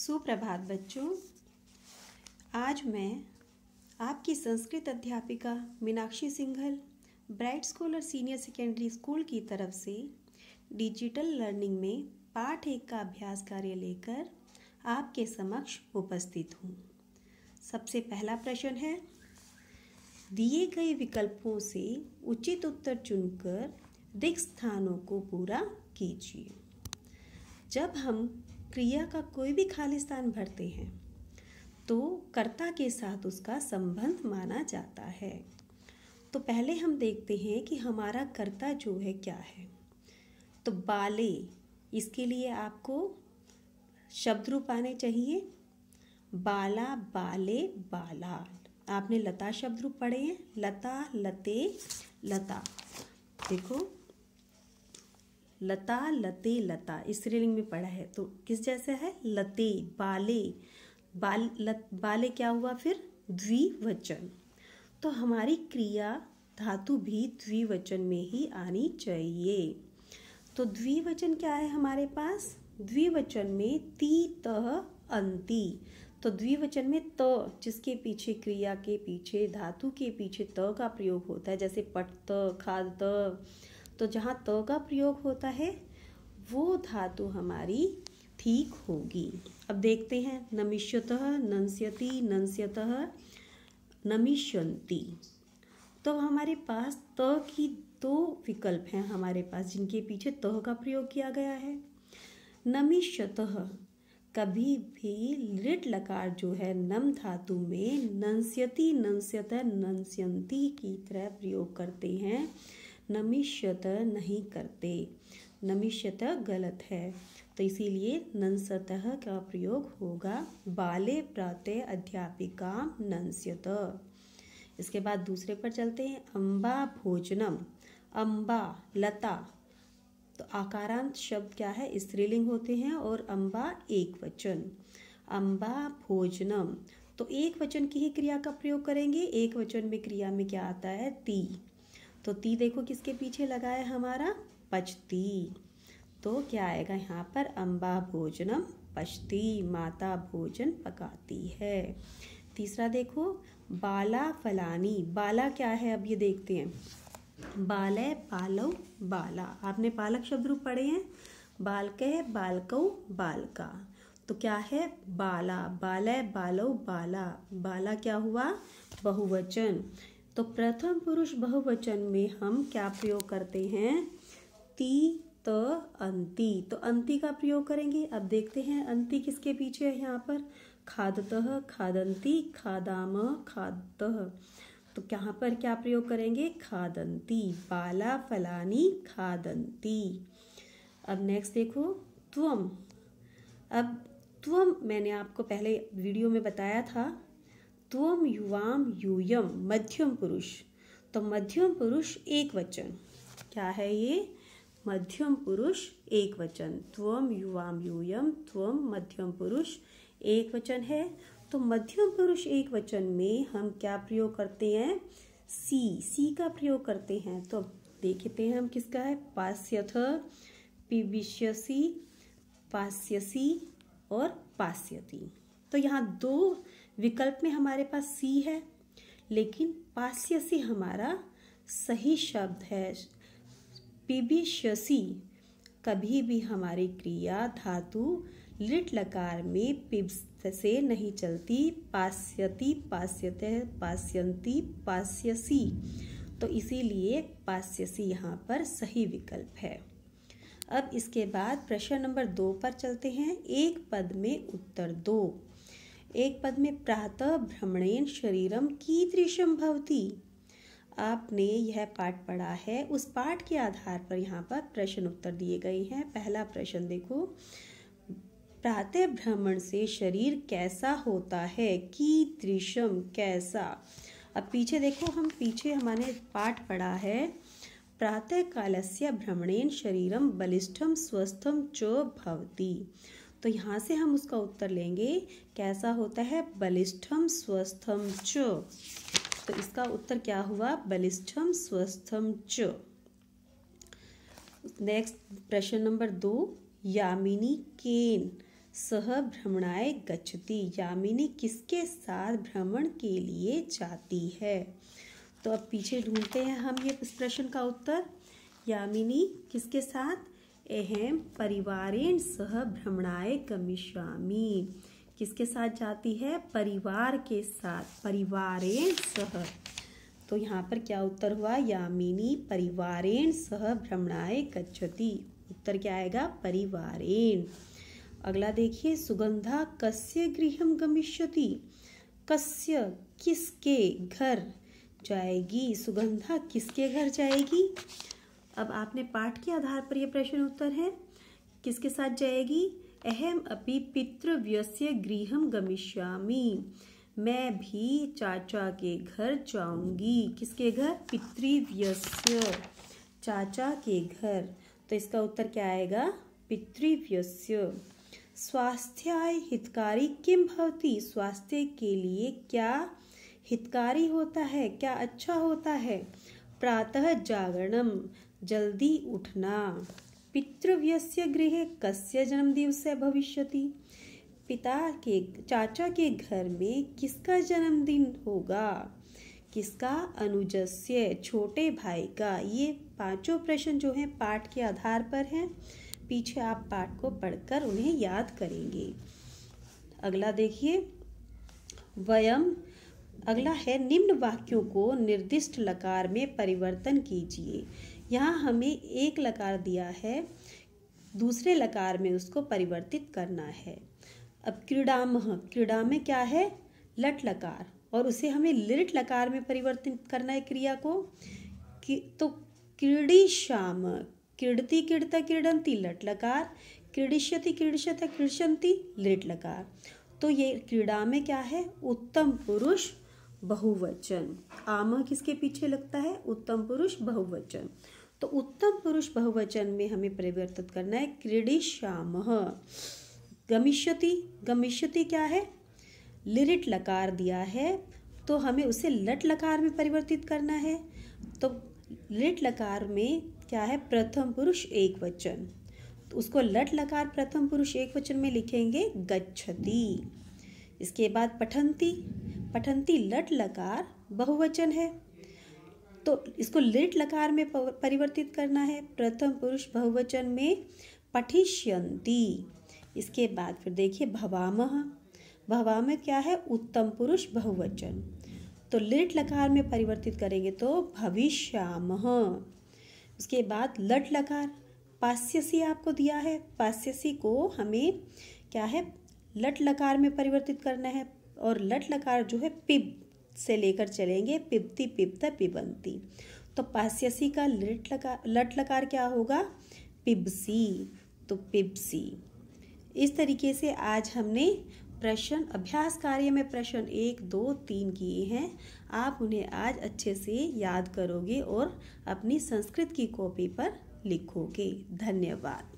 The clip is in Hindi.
सुप्रभात बच्चों आज मैं आपकी संस्कृत अध्यापिका Meenakshi Singhal bright scholar senior secondary school की तरफ से डिजिटल लर्निंग में पाठ एक का अभ्यास कार्य लेकर आपके समक्ष उपस्थित हूँ सबसे पहला प्रश्न है दिए गए विकल्पों से उचित उत्तर चुनकर रिक्त स्थानों को पूरा कीजिए जब हम क्रिया का कोई भी खाली स्थान भरते हैं तो कर्ता के साथ उसका संबंध माना जाता है तो पहले हम देखते हैं कि हमारा कर्ता जो है क्या है तो बाले इसके लिए आपको शब्द रूप आने चाहिए बाला बाले बाला आपने लता शब्द रूप पढ़े हैं लता लते लता देखो लता लते लता इस में पढ़ा है तो किस जैसा है लते बाले बाल लत, बाले क्या हुआ फिर द्विवचन तो हमारी क्रिया धातु भी द्विवचन में ही आनी चाहिए तो द्विवचन क्या है हमारे पास द्विवचन में ती तह अंति तो द्विवचन में त तो, जिसके पीछे क्रिया के पीछे धातु के पीछे त तो का प्रयोग होता है जैसे पट त तो, खाद त तो जहाँ त का प्रयोग होता है वो धातु हमारी ठीक होगी अब देखते हैं नमिष्यतः नंस्यति नंस्यतः नमिष्यंती तो हमारे पास त की दो विकल्प हैं हमारे पास जिनके पीछे तह का प्रयोग किया गया है नमिष्यतः कभी भी लिट लकार जो है नम धातु में नंस्यति नंस्यत नंस्यंती की तरह प्रयोग करते हैं नमिष्यत नहीं करते नमिष्यत गलत है तो इसीलिए नंसतः का प्रयोग होगा बाले प्रातः अध्यापिका नंस्यत इसके बाद दूसरे पर चलते हैं अम्बा भोजनम अम्बा लता तो आकारांत शब्द क्या है स्त्रीलिंग होते हैं और अम्बा एक वचन अम्बा भोजनम तो एक वचन की ही क्रिया का प्रयोग करेंगे एक वचन में क्रिया में क्या आता है ती तो ती देखो किसके पीछे लगा है हमारा पचती तो क्या आएगा यहाँ पर अम्बा भोजनम पचती माता भोजन पकाती है तीसरा देखो बाला फलानी बाला क्या है अब ये देखते हैं बालय पालव बाला आपने पालक शब्द रूप पढ़े हैं बालक है बालकऊ बालका तो क्या है बाला बालय बालव बाला बाला क्या हुआ बहुवचन तो प्रथम पुरुष बहुवचन में हम क्या प्रयोग करते हैं ती त अंति तो अंति का प्रयोग करेंगे अब देखते हैं अंति किसके पीछे है यहाँ पर खादत खादंती खादाम खादतः तो यहाँ पर क्या प्रयोग करेंगे खादंती बाला फलानी खादंती अब नेक्स्ट देखो त्वम अब त्वम मैंने आपको पहले वीडियो में बताया था त्वम युवाम यूयम मध्यम पुरुष तो मध्यम पुरुष एक वचन क्या है ये मध्यम पुरुष एक वचन त्वम युवाम यूयम त्वम मध्यम पुरुष एक वचन है तो मध्यम पुरुष एक वचन में हम क्या प्रयोग करते हैं सी सी का प्रयोग करते हैं तो देखते हैं हम किसका है पास्यथ पिबिष्यसी पास्यसी और पास्यती तो यहाँ दो विकल्प में हमारे पास सी है लेकिन पास्यसी हमारा सही शब्द है पिबिश्यसी कभी भी हमारी क्रिया धातु लिट लकार में पिब से नहीं चलती पास्यति पास्यत पास्यंती पास्यसी तो इसीलिए पास्यसी यहाँ पर सही विकल्प है अब इसके बाद प्रश्न नंबर दो पर चलते हैं एक पद में उत्तर दो एक पद में प्रातः भ्रमणेन शरीरम कीदृशम भवती आपने यह पाठ पढ़ा है उस पाठ के आधार पर यहाँ पर प्रश्न उत्तर दिए गए हैं पहला प्रश्न देखो प्रातः भ्रमण से शरीर कैसा होता है की त्रिशम कैसा अब पीछे देखो हम पीछे हमारे पाठ पढ़ा है प्रातः कालस्य भ्रमणेन शरीरम बलिष्ठम स्वस्थम चो भवती तो यहाँ से हम उसका उत्तर लेंगे कैसा होता है बलिष्ठम स्वस्थम च तो इसका उत्तर क्या हुआ बलिष्ठम स्वस्थम च नेक्स्ट प्रश्न नंबर दो यामिनी केन सह भ्रमणाए गच्छति यामिनी किसके साथ भ्रमण के लिए जाती है तो अब पीछे ढूंढते हैं हम ये इस प्रश्न का उत्तर यामिनी किसके साथ अहम परिवारेण सह भ्रमणाय गमिष्यामी किसके साथ जाती है परिवार के साथ परिवारेण सह तो यहाँ पर क्या उत्तर हुआ यामिनी परिवारेण सह भ्रमणाय गच्छति उत्तर क्या आएगा परिवारेण अगला देखिए सुगंधा कस्य गृह गमिष्यति कस्य किसके घर जाएगी सुगंधा किसके घर जाएगी अब आपने पाठ के आधार पर यह प्रश्न उत्तर है किसके साथ जाएगी अहम अपी पितृव्यस्य गृह गमिष्यामी मैं भी चाचा के घर जाऊंगी किसके घर पितृव्यस्य चाचा के घर तो इसका उत्तर क्या आएगा पितृव्यस्य स्वास्थ्याय हितकारी किम भवती स्वास्थ्य के लिए क्या हितकारी होता है क्या अच्छा होता है प्रातः जागरणम जल्दी उठना पितृव्यस्य गृह कस्य जन्मदिवस भविष्य पिता के चाचा के घर में किसका जन्मदिन होगा किसका अनुजस्य छोटे भाई का ये पांचों प्रश्न जो हैं पाठ के आधार पर हैं पीछे आप पाठ को पढ़कर उन्हें याद करेंगे अगला देखिए वयम अगला है निम्न वाक्यों को निर्दिष्ट लकार में परिवर्तन कीजिए यहाँ हमें एक लकार दिया है दूसरे लकार में उसको परिवर्तित करना है अब क्रीडाम क्रीडा में क्या है लट लकार और उसे हमें लिट लकार में परिवर्तित करना है क्रिया को कि तो क्रीड़ी श्याम क्रीडती क्रीडता क्रीडंती लट लकार क्रीडिष्यति क्रीडिष्यता क्रीडशंती लिट लकार तो ये क्रीड़ा में क्या है उत्तम पुरुष बहुवचन आमा किसके पीछे लगता है उत्तम पुरुष बहुवचन तो उत्तम पुरुष बहुवचन में हमें परिवर्तित करना है श्याम गमिष्यति गमिष्यति क्या है लिरिट लकार दिया है तो हमें उसे लट लकार में परिवर्तित करना है तो लिट लकार में क्या है प्रथम पुरुष एक वचन तो उसको लट लकार प्रथम पुरुष एक वचन में लिखेंगे गच्छति इसके बाद पठंती पठंती लट लकार बहुवचन है तो इसको लिट लकार में परिवर्तित करना है प्रथम पुरुष बहुवचन में पठिष्यंती इसके बाद फिर देखिए भवामह भवाम क्या है उत्तम पुरुष बहुवचन तो लिट लकार में परिवर्तित करेंगे तो भविष्याम उसके बाद लट लकार पास्यसी आपको दिया है पास्यसी को हमें क्या है लट लकार में परिवर्तित करना है और लट लकार जो है पिब से लेकर चलेंगे पिबती पिबत पिबंती तो पास्यसी का लट लकार लट लकार क्या होगा पिबसी तो पिबसी इस तरीके से आज हमने प्रश्न अभ्यास कार्य में प्रश्न एक दो तीन किए हैं आप उन्हें आज अच्छे से याद करोगे और अपनी संस्कृत की कॉपी पर लिखोगे धन्यवाद